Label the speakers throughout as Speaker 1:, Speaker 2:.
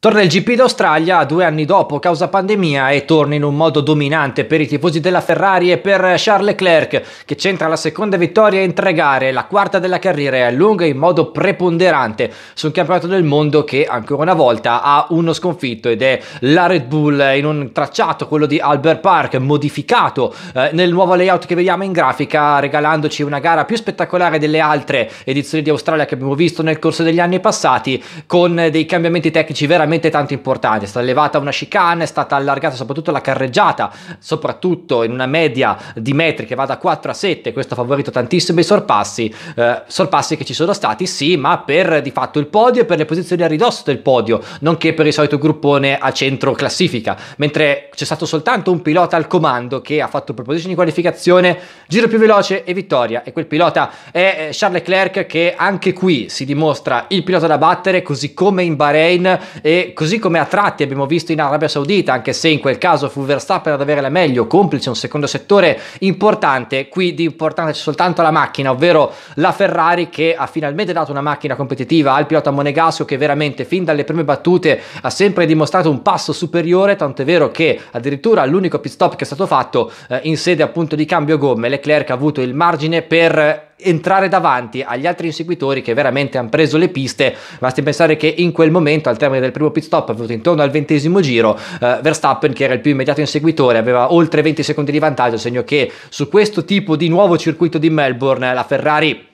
Speaker 1: Torna il GP d'Australia due anni dopo, causa pandemia, e torna in un modo dominante per i tifosi della Ferrari e per Charles Leclerc, che centra la seconda vittoria in tre gare, la quarta della carriera e allunga in modo preponderante su un campionato del mondo che ancora una volta ha uno sconfitto ed è la Red Bull in un tracciato, quello di Albert Park, modificato eh, nel nuovo layout che vediamo in grafica, regalandoci una gara più spettacolare delle altre edizioni di Australia che abbiamo visto nel corso degli anni passati, con eh, dei cambiamenti tecnici veramente veramente tanto importante. È stata levata una chicane, è stata allargata soprattutto la carreggiata, soprattutto in una media di metri che va da 4 a 7. Questo ha favorito tantissimo i sorpassi, eh, sorpassi che ci sono stati, sì, ma per di fatto il podio e per le posizioni a ridosso del podio, nonché per il solito gruppone a centro classifica. Mentre c'è stato soltanto un pilota al comando che ha fatto pole position in qualificazione, giro più veloce e vittoria. E quel pilota è eh, Charles Leclerc che anche qui si dimostra il pilota da battere, così come in Bahrain e così come a tratti abbiamo visto in Arabia Saudita, anche se in quel caso fu Verstappen ad avere la meglio, complice un secondo settore importante, qui di importante c'è soltanto la macchina, ovvero la Ferrari che ha finalmente dato una macchina competitiva al pilota monegasco che veramente fin dalle prime battute ha sempre dimostrato un passo superiore, tant'è vero che addirittura l'unico pit stop che è stato fatto eh, in sede appunto di cambio gomme, Leclerc ha avuto il margine per entrare davanti agli altri inseguitori che veramente hanno preso le piste. Basti pensare che in quel momento, al termine del primo pit stop, avvenuto intorno al ventesimo giro, eh, Verstappen, che era il più immediato inseguitore, aveva oltre 20 secondi di vantaggio, segno che su questo tipo di nuovo circuito di Melbourne la Ferrari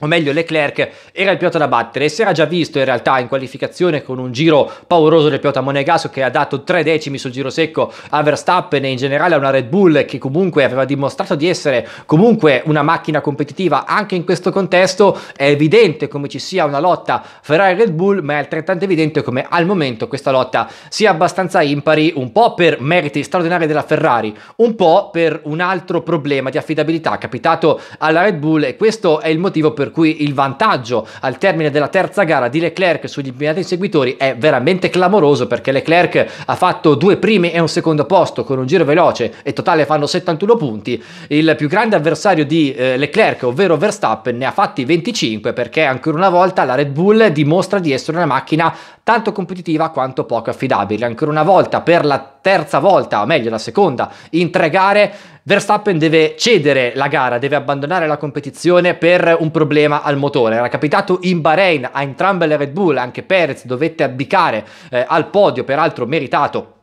Speaker 1: o meglio Leclerc era il pilota da battere e si era già visto in realtà in qualificazione con un giro pauroso del pilota Monegasco che ha dato tre decimi sul giro secco a Verstappen e in generale a una Red Bull che comunque aveva dimostrato di essere comunque una macchina competitiva anche in questo contesto è evidente come ci sia una lotta Ferrari-Red Bull ma è altrettanto evidente come al momento questa lotta sia abbastanza impari un po' per meriti straordinari della Ferrari un po' per un altro problema di affidabilità capitato alla Red Bull e questo è il motivo per per cui il vantaggio al termine della terza gara di Leclerc sugli impegnati seguitori è veramente clamoroso perché Leclerc ha fatto due primi e un secondo posto con un giro veloce e totale fanno 71 punti. Il più grande avversario di eh, Leclerc, ovvero Verstappen, ne ha fatti 25 perché ancora una volta la Red Bull dimostra di essere una macchina tanto competitiva quanto poco affidabile. Ancora una volta, per la terza volta, o meglio la seconda, in tre gare Verstappen deve cedere la gara, deve abbandonare la competizione per un problema al motore. Era capitato in Bahrain a entrambe le Red Bull, anche Perez dovette abdicare eh, al podio, peraltro meritato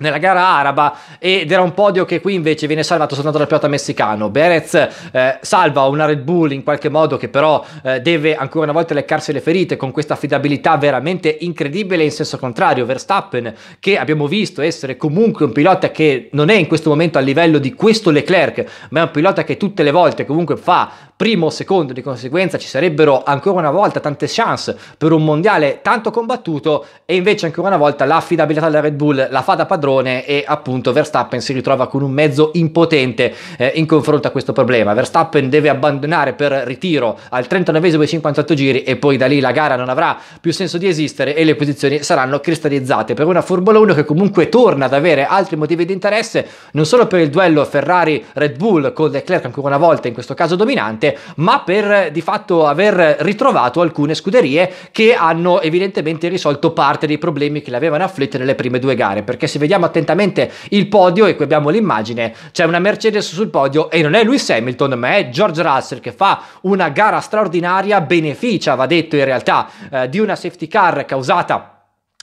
Speaker 1: nella gara araba ed era un podio che qui invece viene salvato soltanto dal pilota messicano Berez eh, salva una Red Bull in qualche modo che però eh, deve ancora una volta leccarsi le ferite con questa affidabilità veramente incredibile in senso contrario Verstappen che abbiamo visto essere comunque un pilota che non è in questo momento a livello di questo Leclerc ma è un pilota che tutte le volte comunque fa primo o secondo di conseguenza ci sarebbero ancora una volta tante chance per un mondiale tanto combattuto e invece ancora una volta l'affidabilità della Red Bull la fa da padrone padrone e appunto Verstappen si ritrova con un mezzo impotente eh, in confronto a questo problema. Verstappen deve abbandonare per ritiro al 39 esimo e 58 giri e poi da lì la gara non avrà più senso di esistere e le posizioni saranno cristallizzate per una Formula 1 che comunque torna ad avere altri motivi di interesse non solo per il duello Ferrari-Red Bull con Leclerc ancora una volta in questo caso dominante ma per di fatto aver ritrovato alcune scuderie che hanno evidentemente risolto parte dei problemi che le avevano afflitte nelle prime due gare perché se vediamo guardiamo attentamente il podio e qui abbiamo l'immagine, c'è una Mercedes sul podio e non è Lewis Hamilton ma è George Russell che fa una gara straordinaria, beneficia va detto in realtà eh, di una safety car causata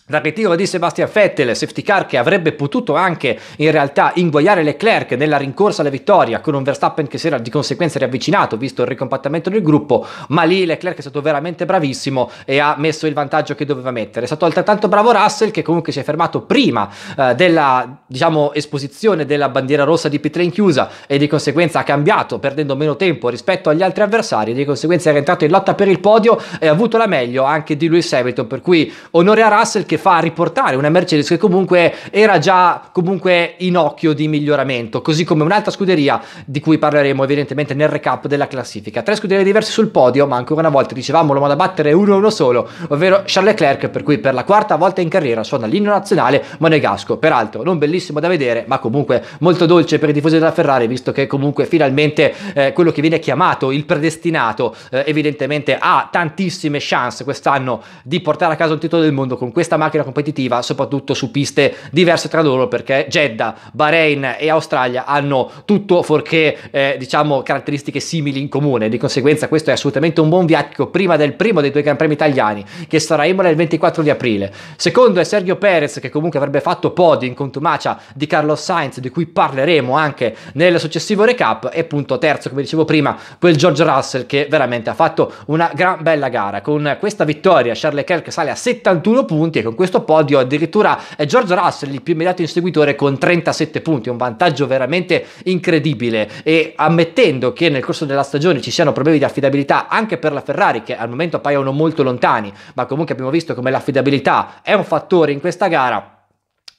Speaker 1: dal ritiro di Sebastian Vettel, safety car che avrebbe potuto anche in realtà inguaiare Leclerc nella rincorsa alla vittoria con un Verstappen che si era di conseguenza riavvicinato visto il ricompattamento del gruppo, ma lì Leclerc è stato veramente bravissimo e ha messo il vantaggio che doveva mettere. È stato altrettanto bravo Russell che comunque si è fermato prima eh, della diciamo, esposizione della bandiera rossa di Pitre in chiusa e di conseguenza ha cambiato perdendo meno tempo rispetto agli altri avversari, di conseguenza era entrato in lotta per il podio e ha avuto la meglio anche di Lewis Hamilton, per cui onore a Russell che che fa riportare una Mercedes che comunque era già comunque in occhio di miglioramento, così come un'altra scuderia di cui parleremo evidentemente nel recap della classifica. Tre scuderie diverse sul podio, ma ancora una volta dicevamo l'uomo da battere è uno uno solo, ovvero Charles Leclerc, per cui per la quarta volta in carriera suona l'inno nazionale monegasco, peraltro non bellissimo da vedere, ma comunque molto dolce per i tifosi della Ferrari, visto che comunque finalmente eh, quello che viene chiamato il predestinato eh, evidentemente ha tantissime chance quest'anno di portare a casa un titolo del mondo con questa macchina macchina competitiva, soprattutto su piste diverse tra loro, perché Jeddah, Bahrain e Australia hanno tutto forché eh, diciamo caratteristiche simili in comune. Di conseguenza, questo è assolutamente un buon viatico prima del primo dei due Gran Premi italiani, che sarà Imola il 24 di aprile. Secondo è Sergio Perez, che comunque avrebbe fatto podio in contumacia di Carlos Sainz, di cui parleremo anche nel successivo recap. E punto terzo, come dicevo prima, quel George Russell che veramente ha fatto una gran bella gara. Con questa vittoria, Charles Leclerc sale a 71 punti e con in questo podio addirittura è eh, George Russell il più immediato inseguitore con 37 punti un vantaggio veramente incredibile e ammettendo che nel corso della stagione ci siano problemi di affidabilità anche per la Ferrari che al momento appaiono molto lontani ma comunque abbiamo visto come l'affidabilità è un fattore in questa gara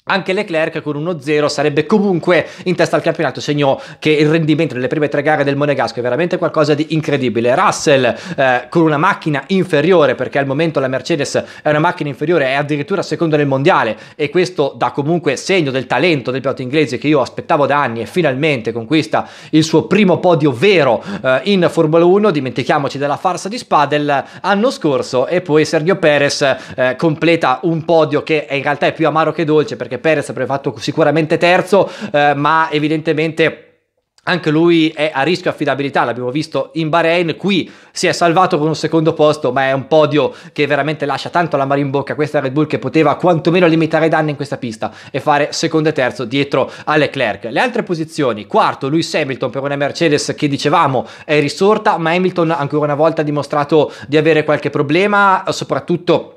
Speaker 1: anche Leclerc con 1-0 sarebbe comunque in testa al campionato, segno che il rendimento delle prime tre gare del Monegasco è veramente qualcosa di incredibile. Russell eh, con una macchina inferiore, perché al momento la Mercedes è una macchina inferiore, è addirittura seconda nel mondiale e questo dà comunque segno del talento del pilota inglese che io aspettavo da anni e finalmente conquista il suo primo podio vero eh, in Formula 1. Dimentichiamoci della farsa di Spadel l'anno scorso e poi Sergio Perez eh, completa un podio che in realtà è più amaro che dolce perché perché Perez avrebbe fatto sicuramente terzo, eh, ma evidentemente anche lui è a rischio affidabilità, l'abbiamo visto in Bahrain, qui si è salvato con un secondo posto, ma è un podio che veramente lascia tanto la mare in bocca a questa Red Bull che poteva quantomeno limitare i danni in questa pista e fare secondo e terzo dietro a Leclerc. Le altre posizioni, quarto Lewis Hamilton per una Mercedes che dicevamo è risorta, ma Hamilton ancora una volta ha dimostrato di avere qualche problema, soprattutto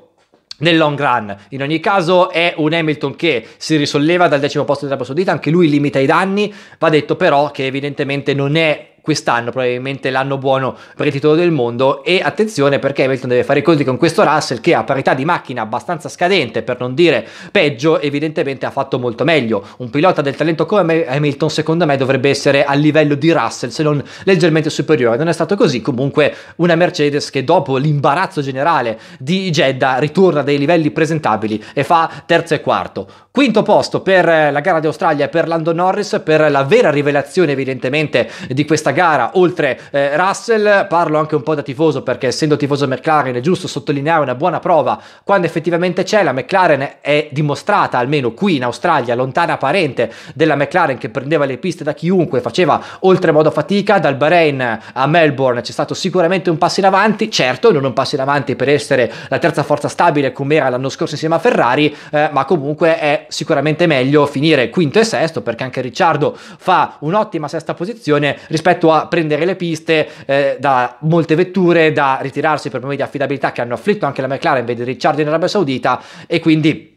Speaker 1: nel long run. In ogni caso è un Hamilton che si risolleva dal decimo posto della Saudita, anche lui limita i danni, va detto però che evidentemente non è quest'anno probabilmente l'anno buono per il titolo del mondo e attenzione perché Hamilton deve fare i conti con questo Russell che a parità di macchina abbastanza scadente per non dire peggio evidentemente ha fatto molto meglio un pilota del talento come Hamilton secondo me dovrebbe essere a livello di Russell se non leggermente superiore non è stato così comunque una Mercedes che dopo l'imbarazzo generale di Jeddah ritorna a dei livelli presentabili e fa terzo e quarto quinto posto per la gara di Australia per Lando Norris per la vera rivelazione evidentemente di questa questa gara, oltre eh, Russell, parlo anche un po' da tifoso perché essendo tifoso McLaren è giusto sottolineare una buona prova quando effettivamente c'è, la McLaren è dimostrata, almeno qui in Australia, lontana parente della McLaren che prendeva le piste da chiunque, faceva oltremodo fatica, dal Bahrain a Melbourne c'è stato sicuramente un passo in avanti, certo non un passo in avanti per essere la terza forza stabile come era l'anno scorso insieme a Ferrari, eh, ma comunque è sicuramente meglio finire quinto e sesto perché anche Ricciardo fa un'ottima sesta posizione rispetto rispetto a prendere le piste eh, da molte vetture, da ritirarsi per problemi di affidabilità che hanno afflitto anche la McLaren, vede Ricciardo in Arabia Saudita e quindi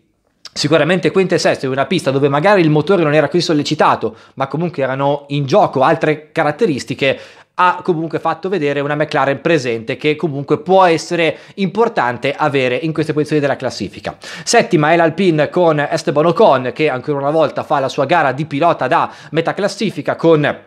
Speaker 1: Sicuramente quinto e sesto in una pista dove magari il motore non era così sollecitato, ma comunque erano in gioco altre caratteristiche, ha comunque fatto vedere una McLaren presente che comunque può essere importante avere in queste posizioni della classifica. Settima è l'Alpine con Esteban Ocon che ancora una volta fa la sua gara di pilota da metà classifica con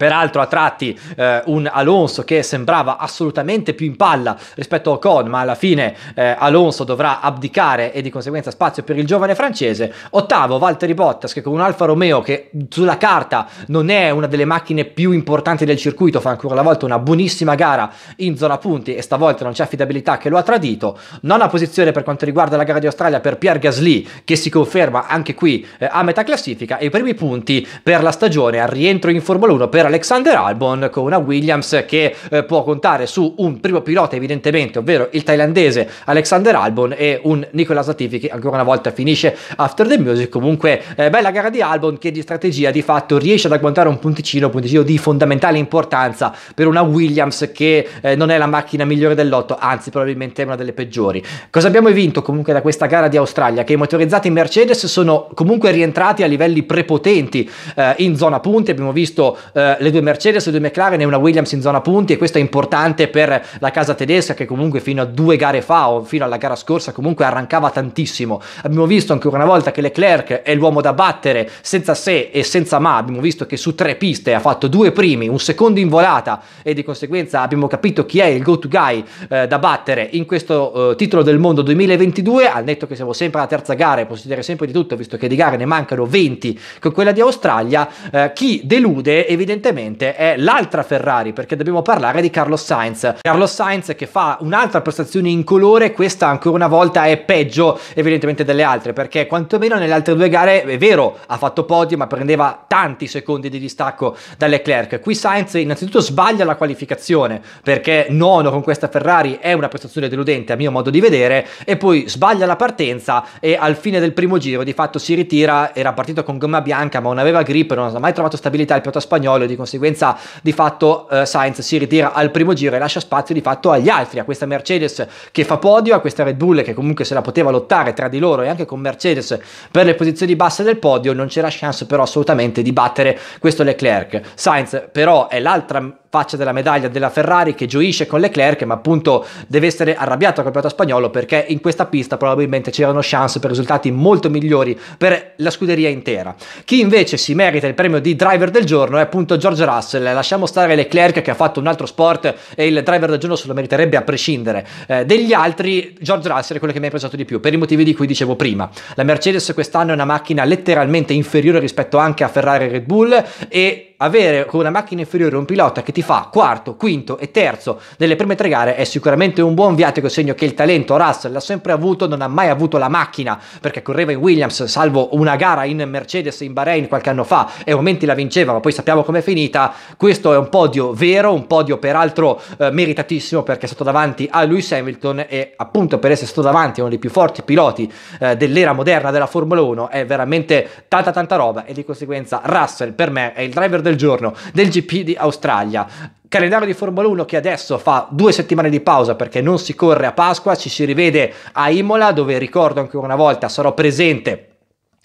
Speaker 1: Peraltro a tratti eh, un Alonso che sembrava assolutamente più in palla rispetto a Ocon, ma alla fine eh, Alonso dovrà abdicare e di conseguenza spazio per il giovane francese. Ottavo Valtteri Bottas che con un Alfa Romeo che sulla carta non è una delle macchine più importanti del circuito, fa ancora una volta una buonissima gara in zona punti e stavolta non c'è affidabilità che lo ha tradito. Nona posizione per quanto riguarda la gara di Australia per Pierre Gasly che si conferma anche qui eh, a metà classifica e i primi punti per la stagione al rientro in Formula 1 per Alexander Albon con una Williams che eh, può contare su un primo pilota evidentemente, ovvero il thailandese Alexander Albon e un Nicolas Latifi che ancora una volta finisce after the music. Comunque eh, bella gara di Albon che di strategia di fatto riesce ad agguantare un punticino, un punticino di fondamentale importanza per una Williams che eh, non è la macchina migliore dell'otto, anzi probabilmente è una delle peggiori. Cosa abbiamo vinto comunque da questa gara di Australia? Che i motorizzati Mercedes sono comunque rientrati a livelli prepotenti eh, in zona punti, abbiamo visto eh, le due Mercedes, le due McLaren e una Williams in zona punti e questo è importante per la casa tedesca che comunque fino a due gare fa o fino alla gara scorsa comunque arrancava tantissimo. Abbiamo visto ancora una volta che Leclerc è l'uomo da battere senza se e senza ma, abbiamo visto che su tre piste ha fatto due primi, un secondo in volata e di conseguenza abbiamo capito chi è il go-to guy eh, da battere in questo eh, titolo del mondo 2022, al netto che siamo sempre alla terza gara e posso dire sempre di tutto visto che di gare ne mancano 20 con quella di Australia, eh, chi delude evidentemente evidentemente è l'altra Ferrari, perché dobbiamo parlare di Carlos Sainz. Carlos Sainz che fa un'altra prestazione in colore, questa ancora una volta è peggio evidentemente delle altre, perché quantomeno nelle altre due gare è vero, ha fatto podio, ma prendeva tanti secondi di distacco da Leclerc. Qui Sainz innanzitutto sbaglia la qualificazione, perché nono con questa Ferrari è una prestazione deludente a mio modo di vedere, e poi sbaglia la partenza e al fine del primo giro di fatto si ritira, era partito con gomma bianca ma non aveva grip, non ha mai trovato stabilità il pilota spagnolo di conseguenza di fatto eh, Sainz si ritira al primo giro e lascia spazio di fatto agli altri, a questa Mercedes che fa podio, a questa Red Bull che comunque se la poteva lottare tra di loro e anche con Mercedes per le posizioni basse del podio, non c'era chance però assolutamente di battere questo Leclerc. Sainz però è l'altra faccia della medaglia della Ferrari che gioisce con Leclerc, ma appunto deve essere arrabbiato al campionato spagnolo perché in questa pista probabilmente c'erano chance per risultati molto migliori per la scuderia intera. Chi invece si merita il premio di driver del giorno è appunto George Russell. Lasciamo stare Leclerc che ha fatto un altro sport e il driver del giorno se lo meriterebbe a prescindere. Eh, degli altri, George Russell è quello che mi ha piaciuto di più per i motivi di cui dicevo prima. La Mercedes quest'anno è una macchina letteralmente inferiore rispetto anche a Ferrari e Red Bull e avere una macchina inferiore un pilota che ti fa quarto, quinto e terzo nelle prime tre gare è sicuramente un buon viatico segno che il talento Russell l'ha sempre avuto, non ha mai avuto la macchina perché correva in Williams salvo una gara in Mercedes in Bahrain qualche anno fa e a momenti la vinceva ma poi sappiamo com'è finita questo è un podio vero, un podio peraltro eh, meritatissimo perché è stato davanti a Lewis Hamilton e appunto per essere stato davanti a uno dei più forti piloti eh, dell'era moderna della Formula 1 è veramente tanta tanta roba e di conseguenza Russell per me è il driver del del giorno del GP di Australia. Calendario di Formula 1 che adesso fa due settimane di pausa perché non si corre a Pasqua, ci si rivede a Imola dove ricordo ancora una volta sarò presente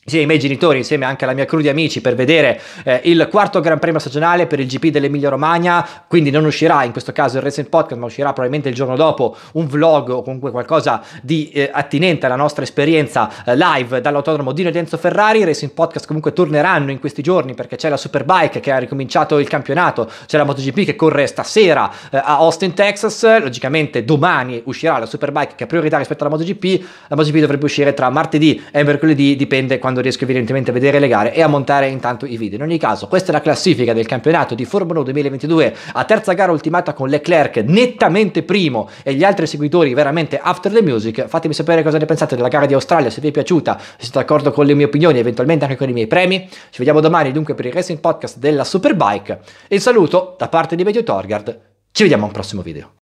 Speaker 1: insieme ai miei genitori insieme anche alla mia crew di amici per vedere eh, il quarto Gran Premio stagionale per il GP dell'Emilia Romagna, quindi non uscirà in questo caso il Racing Podcast, ma uscirà probabilmente il giorno dopo un vlog o comunque qualcosa di eh, attinente alla nostra esperienza eh, live dall'autodromo Dino ed Enzo Ferrari. I Racing Podcast comunque torneranno in questi giorni perché c'è la Superbike che ha ricominciato il campionato, c'è la MotoGP che corre stasera eh, a Austin, Texas, logicamente domani uscirà la Superbike che ha priorità rispetto alla MotoGP, la MotoGP dovrebbe uscire tra martedì e mercoledì, dipende quando quando riesco evidentemente a vedere le gare e a montare intanto i video. In ogni caso, questa è la classifica del campionato di Formula 1 2022 a terza gara ultimata con Leclerc nettamente primo e gli altri seguitori veramente after the music. Fatemi sapere cosa ne pensate della gara di Australia, se vi è piaciuta, se siete d'accordo con le mie opinioni, eventualmente anche con i miei premi. Ci vediamo domani dunque per il Racing Podcast della Superbike. Il saluto da parte di Medio Torgard. Ci vediamo al prossimo video.